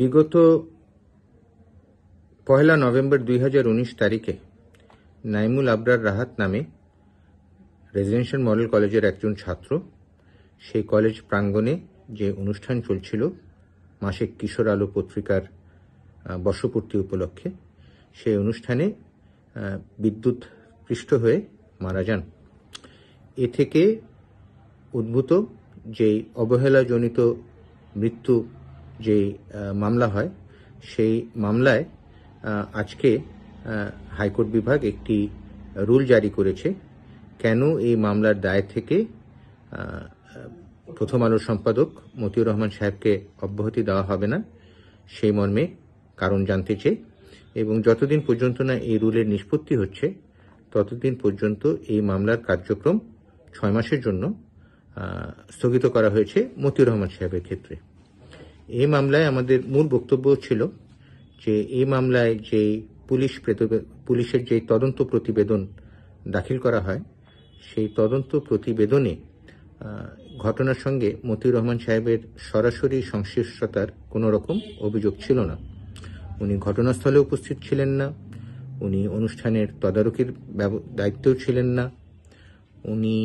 বিগত পহেলা নভেম্বর দুই তারিখে নাইমুল আবরার রাহাত নামে রেজিডেন্সিয়াল মডেল কলেজের একজন ছাত্র সেই কলেজ প্রাঙ্গণে যে অনুষ্ঠান চলছিল মাসিক কিশোর আলো পত্রিকার বর্ষপূর্তি উপলক্ষে সেই অনুষ্ঠানে বিদ্যুৎ পৃষ্ঠ হয়ে মারা যান এ থেকে উদ্ভূত যে অবহেলাজনিত মৃত্যু যে মামলা হয় সেই মামলায় আজকে হাইকোর্ট বিভাগ একটি রুল জারি করেছে কেন এই মামলার দায় থেকে প্রথম আলোর সম্পাদক মতিউর রহমান সাহেবকে অব্যাহতি দেওয়া হবে না সেই মর্মে কারণ জানতে চেয়ে এবং যতদিন পর্যন্ত না এই রুলের নিষ্পত্তি হচ্ছে ততদিন পর্যন্ত এই মামলার কার্যক্রম ছয় মাসের জন্য স্থগিত করা হয়েছে মতিউর রহমান সাহেবের ক্ষেত্রে এই মামলায় আমাদের মূল বক্তব্য ছিল যে এই মামলায় যে পুলিশ পুলিশের যে তদন্ত প্রতিবেদন দাখিল করা হয় সেই তদন্ত প্রতিবেদনে ঘটনার সঙ্গে মতিউর রহমান সাহেবের সরাসরি সংশ্লিষ্টতার কোনো রকম অভিযোগ ছিল না উনি ঘটনাস্থলে উপস্থিত ছিলেন না উনি অনুষ্ঠানের তদারকির দায়িত্বেও ছিলেন না উনি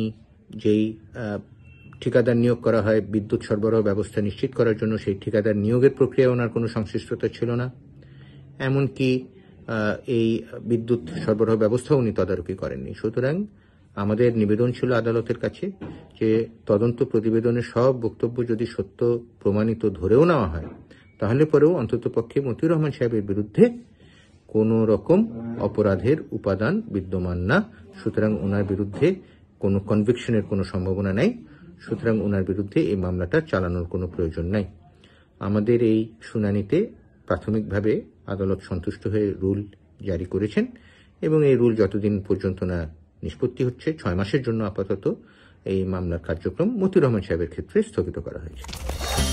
যেই ঠিকাদার নিয়োগ করা হয় বিদ্যুৎ সরবরাহ ব্যবস্থা নিশ্চিত করার জন্য সেই ঠিকাদার নিয়োগের প্রক্রিয়া ওনার কোনো সংশ্লিষ্টতা ছিল না এমনকি এই বিদ্যুৎ সরবরাহ ব্যবস্থা উনি তদারকি করেননি সুতরাং আমাদের নিবেদন ছিল আদালতের কাছে যে তদন্ত প্রতিবেদনের সব বক্তব্য যদি সত্য প্রমাণিত ধরেও নেওয়া হয় তাহলে পরেও অন্তত পক্ষে মতিউর রহমান সাহেবের বিরুদ্ধে কোন রকম অপরাধের উপাদান বিদ্যমান না সুতরাং ওনার বিরুদ্ধে কোনো কনভিকশনের কোনো সম্ভাবনা নেই সুতরাং ওনার বিরুদ্ধে এই মামলাটা চালানোর কোনো প্রয়োজন নাই আমাদের এই শুনানিতে প্রাথমিকভাবে আদালত সন্তুষ্ট হয়ে রুল জারি করেছেন এবং এই রুল যতদিন পর্যন্ত না নিষ্পত্তি হচ্ছে ছয় মাসের জন্য আপাতত এই মামলার কার্যক্রম মতি রহমান সাহেবের ক্ষেত্রে স্থগিত করা হয়েছে